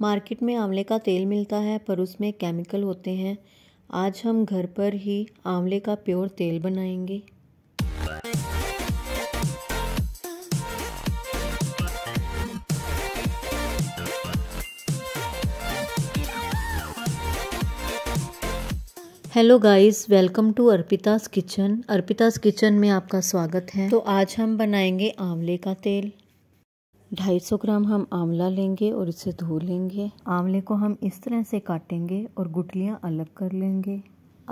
Market में आंवले का तेल मिलता है पर उसमें केमिकल होते हैं आज हम घर पर ही आंवले का प्योर तेल बनाएंगे hello guys welcome to Arpita's kitchen Arpita's kitchen में आपका स्वागत है तो आज हम बनाएंगे आंवले का तेल 250 ग्राम हम आंवला लेंगे और इसे धो लेंगे आंवले को हम इस तरह से काटेंगे और गुटलियाँ अलग कर लेंगे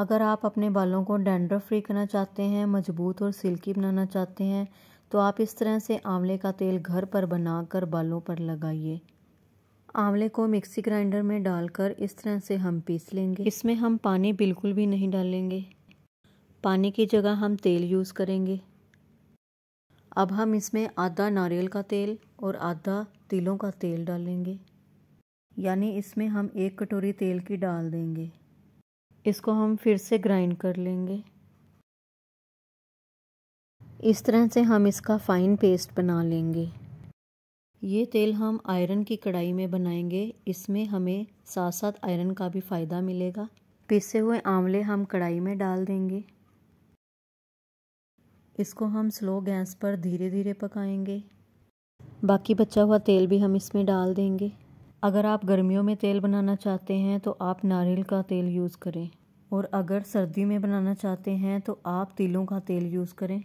अगर आप अपने बालों को डेंडर फ्री करना चाहते हैं मजबूत और सिल्की बनाना चाहते हैं तो आप इस तरह से आंवले का तेल घर पर बनाकर बालों पर लगाइए आंवले को मिक्सी ग्राइंडर में डालकर इस तरह से हम पीस लेंगे इसमें हम पानी बिल्कुल भी नहीं डालेंगे पानी की जगह हम तेल यूज़ करेंगे अब हम इसमें आधा नारियल का तेल और आधा तिलों का तेल डालेंगे यानी इसमें हम एक कटोरी तेल की डाल देंगे इसको हम फिर से ग्राइंड कर लेंगे इस तरह से हम इसका फ़ाइन पेस्ट बना लेंगे ये तेल हम आयरन की कढ़ाई में बनाएंगे इसमें हमें साथ साथ आयरन का भी फ़ायदा मिलेगा पिसे हुए आंवले हम कढ़ाई में डाल देंगे इसको हम स्लो गैस पर धीरे धीरे पकाएंगे बाकी बचा हुआ तेल भी हम इसमें डाल देंगे अगर आप गर्मियों में तेल बनाना चाहते हैं तो आप नारियल का तेल यूज़ करें और अगर सर्दी में बनाना चाहते हैं तो आप तिलों का तेल यूज़ करें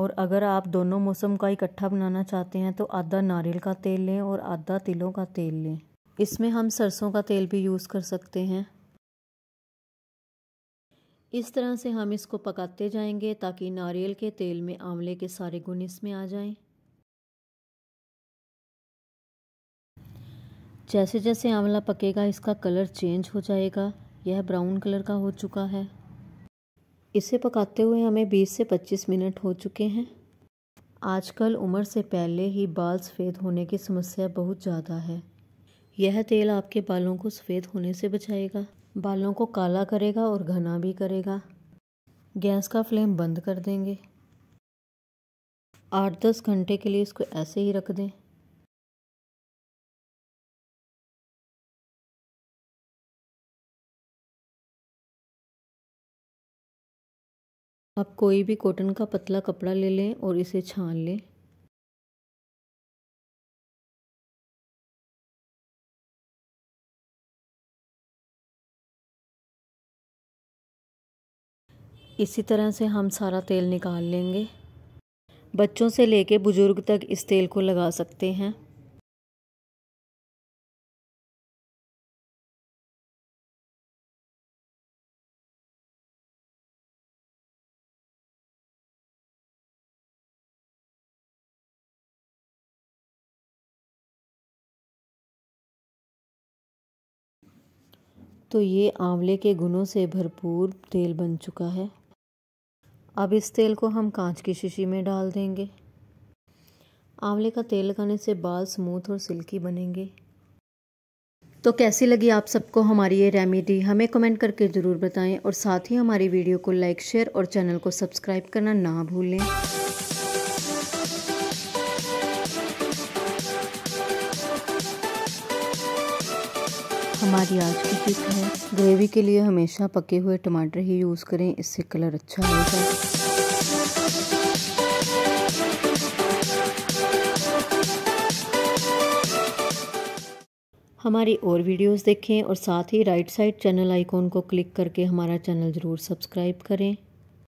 और अगर आप दोनों मौसम का इकट्ठा बनाना चाहते हैं तो आधा नारियल का तेल लें और आधा तिलों का तेल लें इसमें हम सरसों का तेल भी यूज़ कर सकते हैं इस तरह से हम इसको पकाते जाएंगे ताकि नारियल के तेल में आंवले के सारे गुण इसमें आ जाएं। जैसे जैसे आंवला पकेगा इसका कलर चेंज हो जाएगा यह ब्राउन कलर का हो चुका है इसे पकाते हुए हमें 20 से 25 मिनट हो चुके हैं आजकल उम्र से पहले ही बाल सफ़ेद होने की समस्या बहुत ज़्यादा है यह तेल आपके बालों को सफ़ेद होने से बचाएगा बालों को काला करेगा और घना भी करेगा गैस का फ्लेम बंद कर देंगे आठ दस घंटे के लिए इसको ऐसे ही रख दें आप कोई भी कॉटन का पतला कपड़ा ले लें और इसे छान लें इसी तरह से हम सारा तेल निकाल लेंगे बच्चों से लेके बुज़ुर्ग तक इस तेल को लगा सकते हैं तो ये आंवले के गुणों से भरपूर तेल बन चुका है अब इस तेल को हम कांच की शीशी में डाल देंगे आंवले का तेल लगाने से बाल स्मूथ और सिल्की बनेंगे तो कैसी लगी आप सबको हमारी ये रेमेडी हमें कमेंट करके ज़रूर बताएं और साथ ही हमारी वीडियो को लाइक शेयर और चैनल को सब्सक्राइब करना ना भूलें हमारी आज की टिप है ग्रेवी के लिए हमेशा पके हुए टमाटर ही यूज़ करें इससे कलर अच्छा होगा हमारी और वीडियोस देखें और साथ ही राइट साइड चैनल आइकॉन को क्लिक करके हमारा चैनल ज़रूर सब्सक्राइब करें